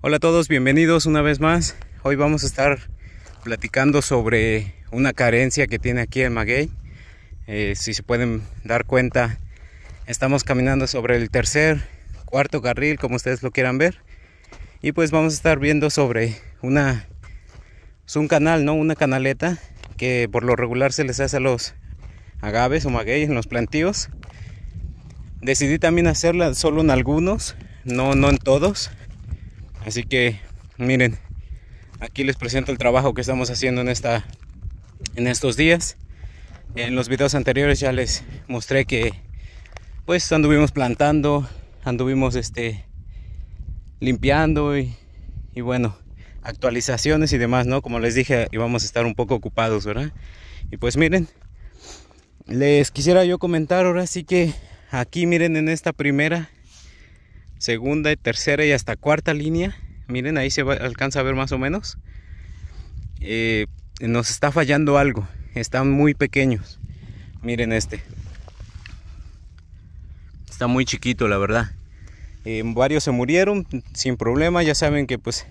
Hola a todos, bienvenidos una vez más. Hoy vamos a estar platicando sobre una carencia que tiene aquí el maguey. Eh, si se pueden dar cuenta, estamos caminando sobre el tercer, cuarto carril, como ustedes lo quieran ver. Y pues vamos a estar viendo sobre una, es pues un canal, ¿no? Una canaleta que por lo regular se les hace a los agaves o maguey en los plantíos. Decidí también hacerla solo en algunos, no, no en todos Así que miren, aquí les presento el trabajo que estamos haciendo en, esta, en estos días. En los videos anteriores ya les mostré que pues anduvimos plantando, anduvimos este, limpiando y, y bueno, actualizaciones y demás, ¿no? Como les dije, íbamos a estar un poco ocupados, ¿verdad? Y pues miren, les quisiera yo comentar ahora sí que aquí miren en esta primera segunda y tercera y hasta cuarta línea. Miren, ahí se alcanza a ver más o menos. Eh, nos está fallando algo. Están muy pequeños. Miren este. Está muy chiquito, la verdad. Eh, varios se murieron sin problema. Ya saben que pues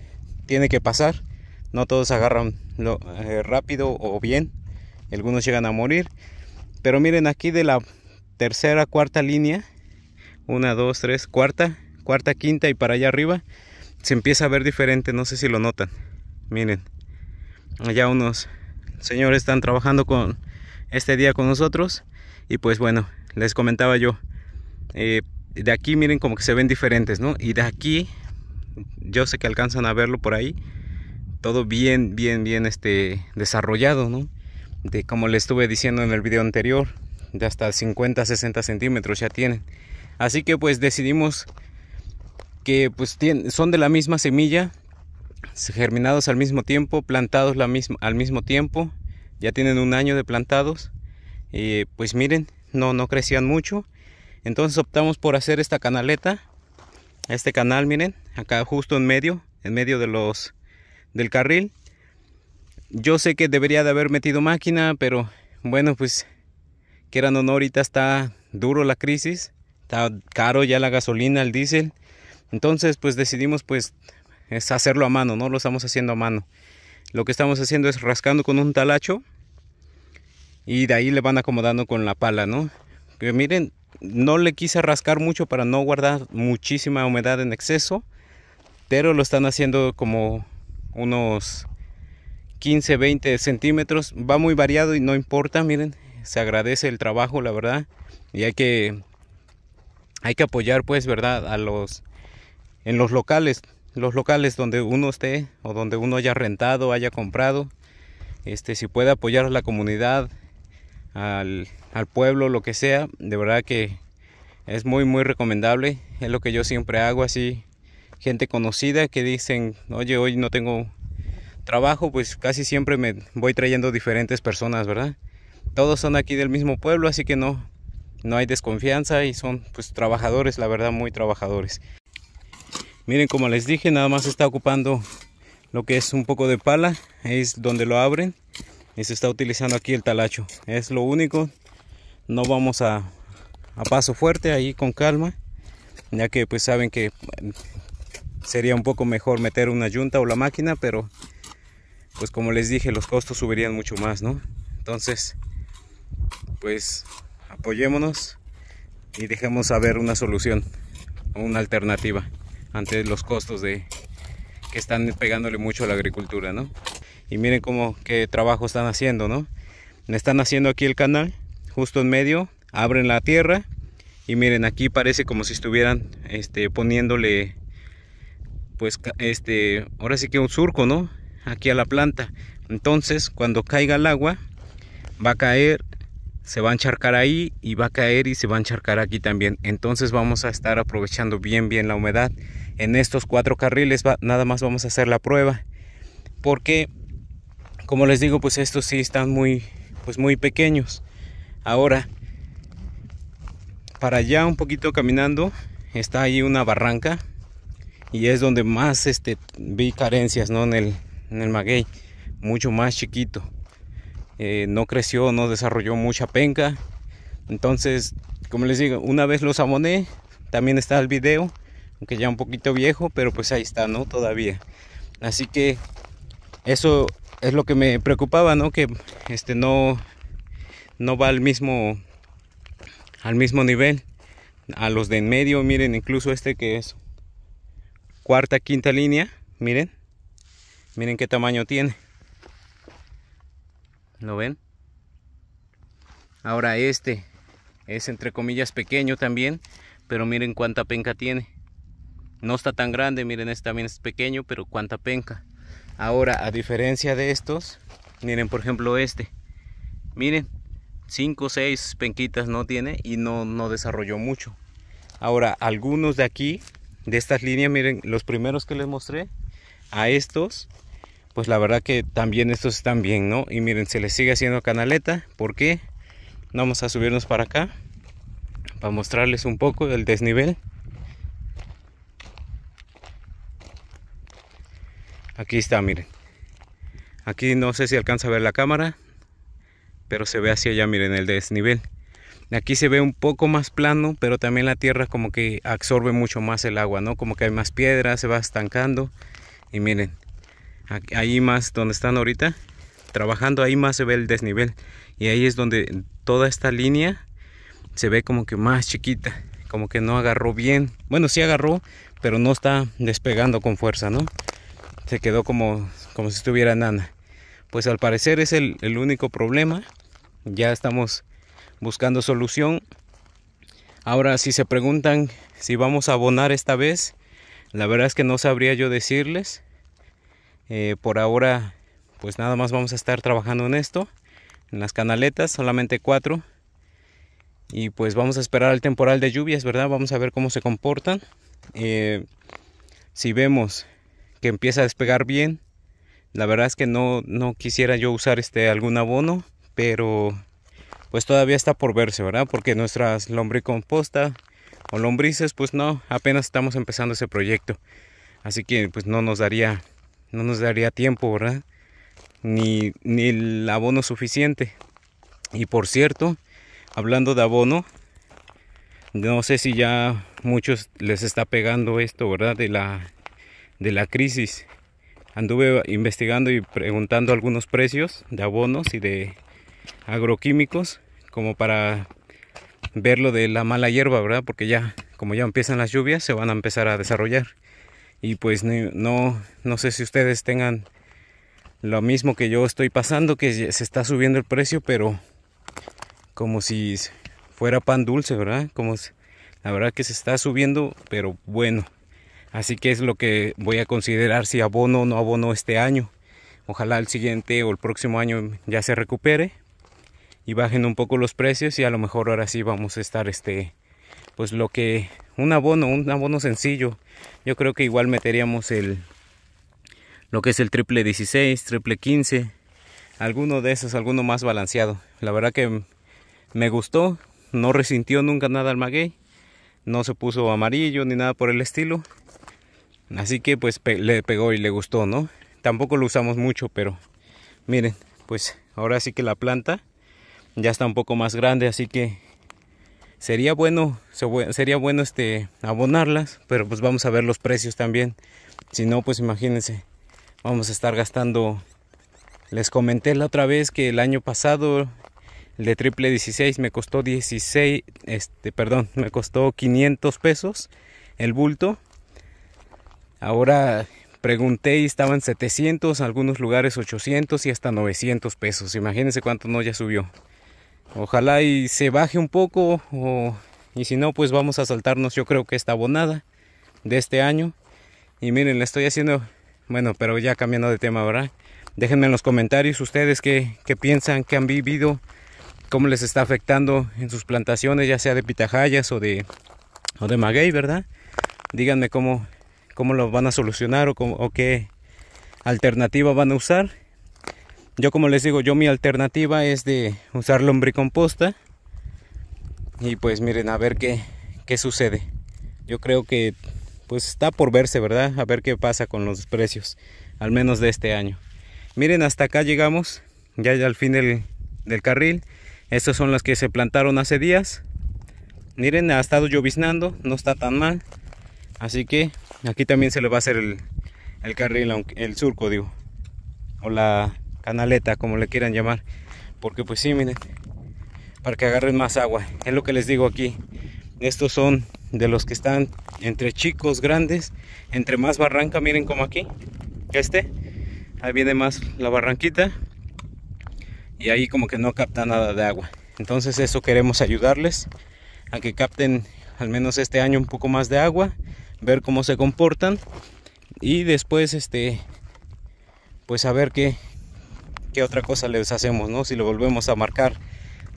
tiene que pasar. No todos agarran eh, rápido o bien. Algunos llegan a morir. Pero miren aquí de la tercera, cuarta línea. Una, dos, tres, cuarta cuarta, quinta y para allá arriba se empieza a ver diferente, no sé si lo notan. Miren, allá unos señores están trabajando con este día con nosotros y pues bueno, les comentaba yo, eh, de aquí miren como que se ven diferentes, ¿no? Y de aquí, yo sé que alcanzan a verlo por ahí, todo bien, bien, bien este, desarrollado, ¿no? De como les estuve diciendo en el video anterior, de hasta 50, 60 centímetros ya tienen. Así que pues decidimos que pues tienen, son de la misma semilla, germinados al mismo tiempo, plantados la al mismo tiempo, ya tienen un año de plantados, eh, pues miren, no, no crecían mucho, entonces optamos por hacer esta canaleta, este canal miren, acá justo en medio, en medio de los del carril, yo sé que debería de haber metido máquina, pero bueno, pues ...que eran no, ahorita está duro la crisis, está caro ya la gasolina, el diésel, entonces, pues decidimos pues es hacerlo a mano, no lo estamos haciendo a mano. Lo que estamos haciendo es rascando con un talacho y de ahí le van acomodando con la pala, ¿no? Que miren, no le quise rascar mucho para no guardar muchísima humedad en exceso, pero lo están haciendo como unos 15, 20 centímetros. Va muy variado y no importa, miren, se agradece el trabajo, la verdad. Y hay que, hay que apoyar, pues, ¿verdad? A los, en los locales, los locales donde uno esté o donde uno haya rentado, haya comprado, este, si puede apoyar a la comunidad, al, pueblo, lo que sea, de verdad que es muy muy recomendable, es lo que yo siempre hago así, gente conocida que dicen, oye, hoy no tengo trabajo, pues casi siempre me voy trayendo diferentes personas, ¿verdad? Todos son aquí del mismo pueblo, así que no, no hay desconfianza y son pues trabajadores, la verdad, muy trabajadores. Miren, como les dije, nada más está ocupando lo que es un poco de pala. Es donde lo abren y se está utilizando aquí el talacho. Es lo único. No vamos a, paso fuerte, ahí con calma. Ya que pues saben que sería un poco mejor meter una yunta o la máquina, pero pues como les dije, los costos subirían mucho más, ¿no? Entonces, pues apoyémonos y dejemos ver una solución, una alternativa ante los costos de que están pegándole mucho a la agricultura, ¿no? Y miren cómo qué trabajo están haciendo, ¿no? Están haciendo aquí el canal, justo en medio, abren la tierra y miren aquí parece como si estuvieran este, poniéndole pues este ahora sí que un surco, ¿no? Aquí a la planta. Entonces, cuando caiga el agua va a caer se va a encharcar ahí y va a caer y se va a encharcar aquí también. Entonces vamos a estar aprovechando bien bien la humedad en estos cuatro carriles nada más vamos a hacer la prueba porque como les digo pues estos sí están muy pues muy pequeños ahora para allá un poquito caminando está ahí una barranca y es donde más este vi carencias no en el, en el maguey mucho más chiquito eh, no creció no desarrolló mucha penca entonces como les digo una vez los amoné también está el video aunque ya un poquito viejo, pero pues ahí está, ¿no? Todavía. Así que eso es lo que me preocupaba, ¿no? Que este no, no va al mismo, al mismo nivel. A los de en medio, miren, incluso este que es cuarta, quinta línea, miren. Miren qué tamaño tiene. ¿Lo ven? Ahora este es entre comillas pequeño también, pero miren cuánta penca tiene no está tan grande miren este también es pequeño pero cuánta penca ahora a diferencia de estos miren por ejemplo este miren 5 o 6 penquitas no tiene y no, no desarrolló mucho ahora algunos de aquí de estas líneas miren los primeros que les mostré a estos pues la verdad que también estos están bien no y miren se les sigue haciendo canaleta ¿Por qué? vamos a subirnos para acá para mostrarles un poco el desnivel Aquí está, miren. Aquí no sé si alcanza a ver la cámara, pero se ve hacia allá, miren, el desnivel. Aquí se ve un poco más plano, pero también la tierra como que absorbe mucho más el agua, ¿no? Como que hay más piedras, se va estancando. Y miren, ahí más donde están ahorita, trabajando, ahí más se ve el desnivel. Y ahí es donde toda esta línea se ve como que más chiquita, como que no agarró bien. Bueno, sí agarró, pero no está despegando con fuerza, ¿no? se quedó como, como si estuviera nana. Pues al parecer es el, único problema. Ya estamos buscando solución. Ahora, si se preguntan si vamos a abonar esta vez, la verdad es que no sabría yo decirles. Eh, por ahora, pues nada más vamos a estar trabajando en esto, en las canaletas, solamente cuatro. Y pues vamos a esperar al temporal de lluvias, ¿verdad? Vamos a ver cómo se comportan. Eh, si vemos que empieza a despegar bien. La verdad es que no, no quisiera yo usar este algún abono, pero pues todavía está por verse, ¿verdad? Porque nuestras lombricomposta o lombrices, pues no, apenas estamos empezando ese proyecto. Así que pues no nos daría, no nos daría tiempo, ¿verdad? Ni, ni el abono suficiente. Y por cierto, hablando de abono, no sé si ya muchos les está pegando esto, ¿verdad? De la de la crisis. Anduve investigando y preguntando algunos precios de abonos y de agroquímicos como para ver lo de la mala hierba, ¿verdad? Porque ya, como ya empiezan las lluvias, se van a empezar a desarrollar. Y pues no, no sé si ustedes tengan lo mismo que yo estoy pasando, que se está subiendo el precio, pero como si fuera pan dulce, ¿verdad? Como la verdad que se está subiendo, pero bueno. Así que es lo que voy a considerar si abono o no abono este año. Ojalá el siguiente o el próximo año ya se recupere y bajen un poco los precios y a lo mejor ahora sí vamos a estar este pues lo que un abono, un abono sencillo. Yo creo que igual meteríamos el lo que es el triple 16, triple 15, alguno de esos, alguno más balanceado. La verdad que me gustó, no resintió nunca nada al maguey, no se puso amarillo ni nada por el estilo. Así que pues le pegó y le gustó, ¿no? Tampoco lo usamos mucho, pero miren, pues ahora sí que la planta ya está un poco más grande, así que sería bueno, sería bueno este abonarlas, pero pues vamos a ver los precios también. Si no, pues imagínense, vamos a estar gastando. Les comenté la otra vez que el año pasado el de triple 16 me costó 16, este, perdón, me costó 500 pesos el bulto Ahora pregunté y estaban 700, algunos lugares 800 y hasta 900 pesos. Imagínense cuánto no ya subió. Ojalá y se baje un poco y si no pues vamos a saltarnos yo creo que esta abonada de este año. Y miren, le estoy haciendo, bueno, pero ya cambiando de tema, ¿verdad? Déjenme en los comentarios ustedes qué, piensan, qué han vivido, cómo les está afectando en sus plantaciones, ya sea de pitajayas o de, o de maguey, ¿verdad? Díganme cómo, cómo lo van a solucionar o, qué alternativa van a usar. Yo como les digo, yo mi alternativa es de usar lombricomposta. Y pues miren, a ver qué, qué sucede. Yo creo que pues está por verse, ¿verdad? A ver qué pasa con los precios, al menos de este año. Miren, hasta acá llegamos, ya al fin del, del carril. Estas son las que se plantaron hace días. Miren, ha estado lloviznando, no está tan mal. Así que Aquí también se le va a hacer el, el carril, el surco digo, o la canaleta como le quieran llamar. Porque pues sí, miren, para que agarren más agua. Es lo que les digo aquí. Estos son de los que están entre chicos, grandes, entre más barranca, miren como aquí. Este, ahí viene más la barranquita y ahí como que no capta nada de agua. Entonces eso queremos ayudarles a que capten al menos este año un poco más de agua ver cómo se comportan y después este pues a ver qué, qué otra cosa les hacemos, ¿no? Si lo volvemos a marcar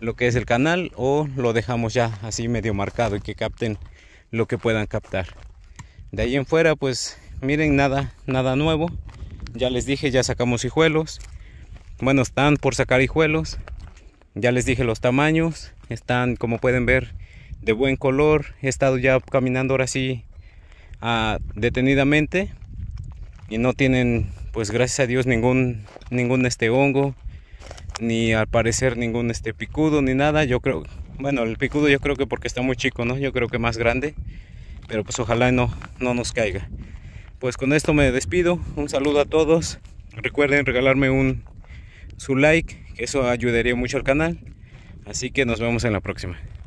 lo que es el canal o lo dejamos ya así medio marcado y que capten lo que puedan captar. De ahí en fuera, pues miren, nada, nada nuevo. Ya les dije, ya sacamos hijuelos. Bueno, están por sacar hijuelos. Ya les dije los tamaños. Están, como pueden ver, de buen color. He estado ya caminando ahora sí detenidamente y no tienen pues gracias a Dios ningún ningún este hongo ni al parecer ningún este picudo ni nada yo creo bueno el picudo yo creo que porque está muy chico no yo creo que más grande pero pues ojalá no no nos caiga pues con esto me despido un saludo a todos recuerden regalarme un su like eso ayudaría mucho al canal así que nos vemos en la próxima